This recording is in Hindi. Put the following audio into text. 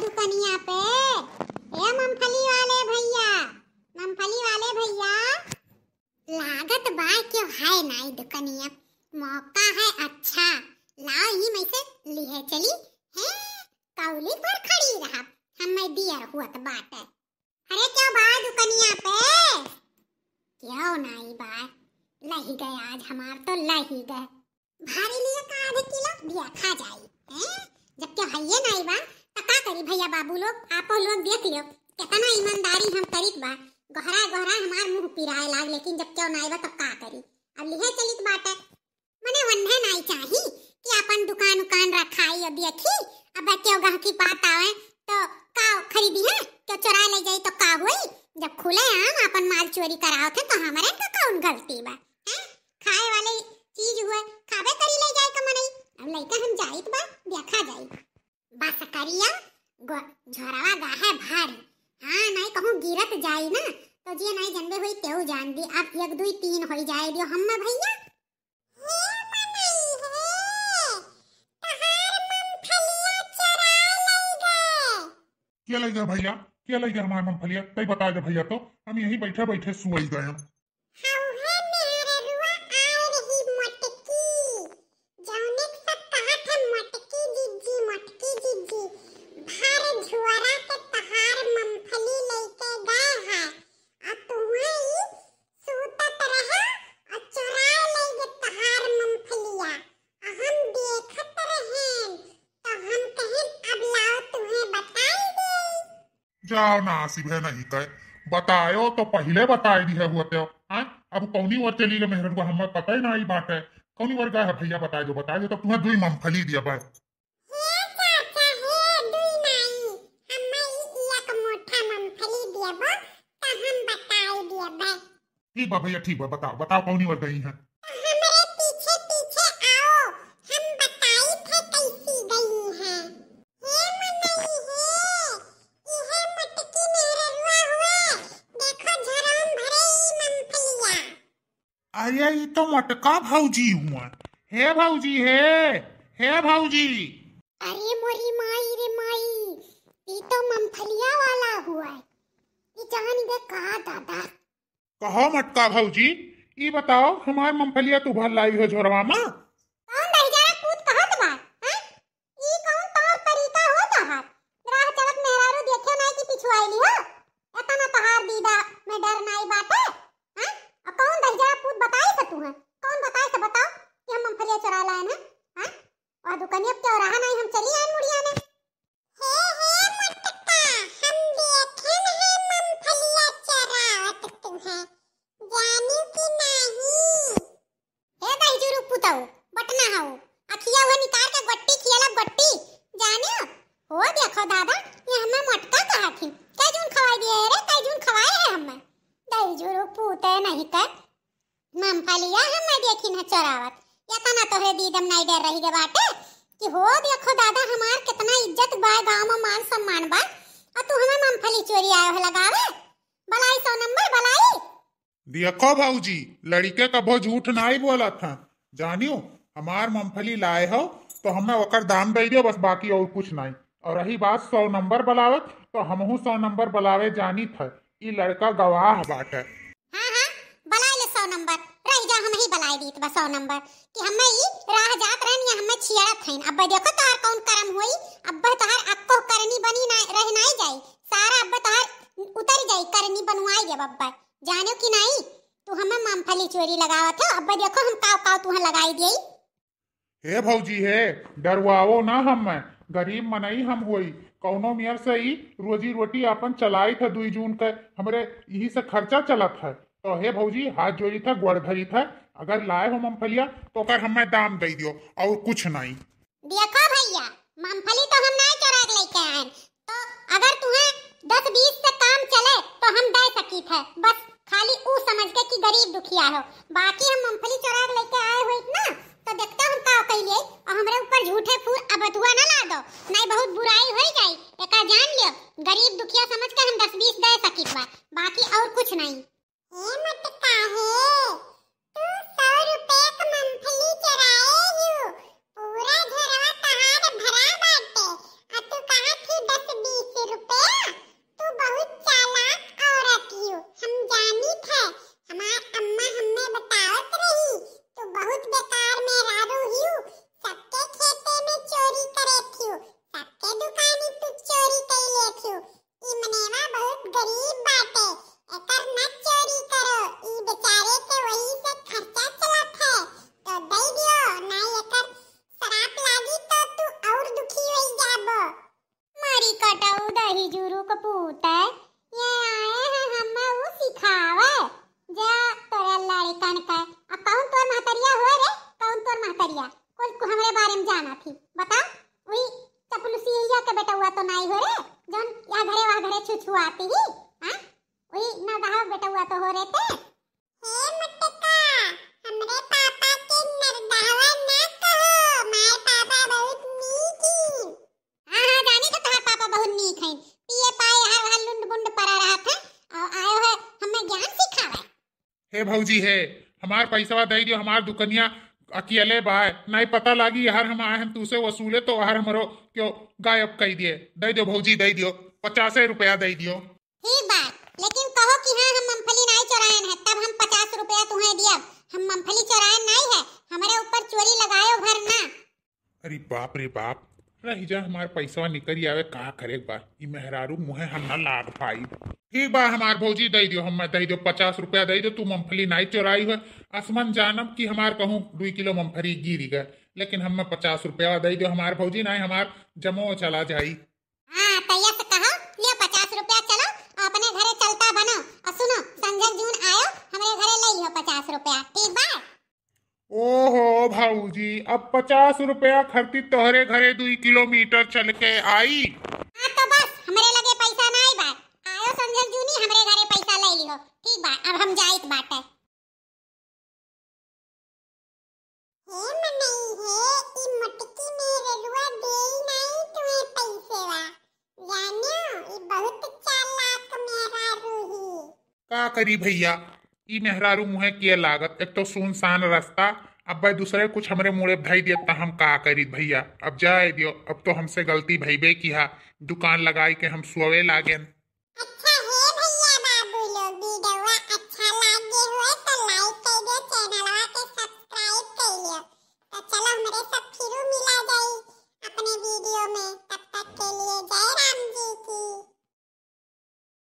दुकानिया पे ए मूंगफली वाले भैया मूंगफली वाले भैया लागत बा क्यों है नाई दुकानिया मौका है अच्छा ला ही मैं से लिए चली है कौली पर खड़ी रहा हम मैं हुआ तो बात है अरे क्या बा दुकानिया पे क्यों नाई बा लही गए आज हमार तो लही गए भारी लिए का आधे किलो दिया खा जाई हैं जब क्यों है ये नहीं हमारी भैया बाबू लोग आप लोग देख लियो कितना ईमानदारी हम करी बा गहरा गहरा हमार मुंह पिराए लाग लेकिन जब क्यों नाइबा तब का करी अब लिहे चलित है मने वन्हे नाई चाही कि अपन दुकान उकान रखाई और देखी अब क्यों गहकी बात आवे तो का खरीदी है क्यों चुरा ले जाई तो का हुई जब खुले हम अपन माल चोरी कराओ थे तो हमारे का कौन गलती बा खाए वाले चीज हुए खाबे करी ले जाए का मने अब लइका हम जाई तो बा देखा जाई बात करिया झोरावा गाहे भारी हाँ नहीं कहूँ गिरत जाई ना तो जे नहीं जनबे हुई तेऊ जान दी अब एक दुई तीन हो जाए दियो हम्मा भैया क्या लग गया भैया क्या लग गया हमारे मन फलिया तई बता दे भैया तो हम यहीं बैठे बैठे सुई गए जाओ ना आसिब है नहीं कहे बतायो तो पहले बताए दी है होते हो हाँ अब कौनी ओर चली गए मेहरन को हमें पता ही ना ही बात है कौनी वर्ग गए भैया बताए दो बताए दो तो तुम्हें दुई मंगफली दिया भाई तो ठीक है भैया ठीक बताओ बताओ कौनी ओर गई है अरे ये तो मटका भाजी हुआ हे भाजी हे हे भाजी अरे मोरी माई रे माई ये तो मंफलिया वाला हुआ है ये जान दे कहा दादा कहो मटका भाजी ये बताओ हमारे मंफलिया तू तो भर लाई हो जोरवा मां मुड़िया चुरा लाए ना हा? और दुकानिया क्या तो रहा नहीं हम चली आए मुड़िया ने हे हे हे हम मम फलिया नहीं रुक बटना अखिया के खियाला हो देखो दादा ये हमें मटका कहा थी कई जून खवाई दिए रे कई जून खवाए है हमें दई रुक पूते नहीं कर ममफलिया हमें देखी न चरावत यतना तोहरे दीदम नहीं डर रही के बाटे कि हो देखो दादा हमार कितना इज्जत बा गांव में मान सम्मान बा और तू हमें मूंगफली चोरी आयो है लगावे बलाई सो नंबर बलाई देखो भौजी लड़के कबो झूठ नहीं बोला था जानियो हमार मूंगफली लाए हो तो हमें ओकर दाम दे दियो बस बाकी और कुछ नहीं और रही बात सौ नंबर बुलावत तो हमहू सौ नंबर बुलावे जानी था ये लड़का गवाह बाटे हाँ हाँ बुला ले सौ नंबर रह जा हम ही बलाय दी बस सौ नंबर कि हम ही रह जात रहन या हम छियात हन अब देखो तोहर कौन कर्म होई अब तोहर अक्को करनी बनी ना रह ना जाई सारा अब तोहर उतर जाई करनी बनवाई दे बब्बा जानो कि नहीं तू हमें मामफली चोरी लगावत है अब देखो हम काव काव तू लगाई देई हे भौजी हे डरवाओ ना हम गरीब मनई हम होई कौनो मियर से ही रोजी रोटी अपन चलाई था दुई जून के हमरे यही से खर्चा चलत है तो हे भाजी हाथ जोड़ी था गोड़ भरी था अगर लाए हो मूंगफलिया तो कर हमें दाम दे दियो और कुछ नहीं देखो भैया मूंगफली तो हम नहीं चुरा लेके आए तो अगर तुम्हें दस बीस से काम चले तो हम दे सकी थे बस खाली ऊ समझ के कि गरीब दुखिया हो बाकी हम मूंगफली चुरा लेके आए हो इतना तो देखते हम का कह लिए और हमरे ऊपर झूठे फूल अबतुआ ना ला दो नहीं बहुत बुराई हो जाई एका जान लियो गरीब दुखिया समझ के हम 10 20 दे सकी बा बाकी और कुछ नहीं ए मटका है हे भौजी है हमार पैसा दे दियो हमार दुकनिया अकेले बाय नहीं पता लगी यार हम आए हम तुसे वसूले तो यार हमरो क्यों गायब कह दिए दे दियो भौजी दे दियो पचास रुपया दे दियो ठीक बात लेकिन कहो कि हाँ हम मूंगफली नहीं चुराए हैं तब हम पचास रुपया तुम्हें दिया हम मूंगफली चुराए नहीं है हमारे ऊपर चोरी लगायो भर ना अरे बाप रे बाप रही जा हमार पैसा निकल आवे का करे एक बार ई मेहरारू मुहे हम ना लाग पाई ई बा हमार भौजी दे दियो हम दे दियो पचास रुपया दे दियो तू मूंगफली नहीं चोराई हो आसमान जानब कि हमार कहूँ दुई किलो मूंगफली गिरी गए लेकिन हम पचास रुपया दे दियो हमार भौजी ना हमार जमो चला जाई हाँ, तो तो पचास रुपया जी अब पचास रुपया खर्ची तोहरे घरे दुई किलोमीटर चल के आई हाँ तो बस हमरे लगे पैसा ना बात आयो संजल जूनी हमरे घरे पैसा ले लियो ठीक बा अब हम जाइत बाटे का करी भैया ई मेहरारू मुहे के लागत एक तो सुनसान रास्ता अब भाई दूसरे कुछ हमारे मुड़े भाई दिया था हम का करी भैया अब जाए दियो अब तो हमसे गलती भैबे की हा दुकान लगाई के हम सोवे लागे